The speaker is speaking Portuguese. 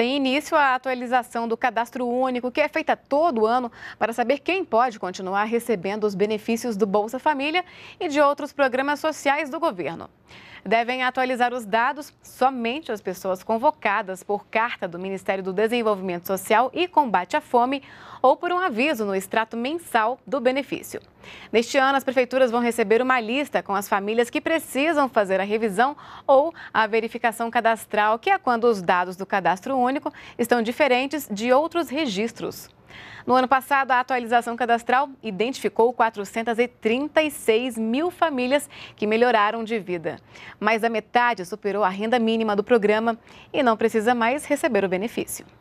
Tem início a atualização do cadastro único, que é feita todo ano para saber quem pode continuar recebendo os benefícios do Bolsa Família e de outros programas sociais do governo. Devem atualizar os dados somente as pessoas convocadas por carta do Ministério do Desenvolvimento Social e Combate à Fome ou por um aviso no extrato mensal do benefício. Neste ano, as prefeituras vão receber uma lista com as famílias que precisam fazer a revisão ou a verificação cadastral, que é quando os dados do cadastro único estão diferentes de outros registros. No ano passado, a atualização cadastral identificou 436 mil famílias que melhoraram de vida. Mais da metade superou a renda mínima do programa e não precisa mais receber o benefício.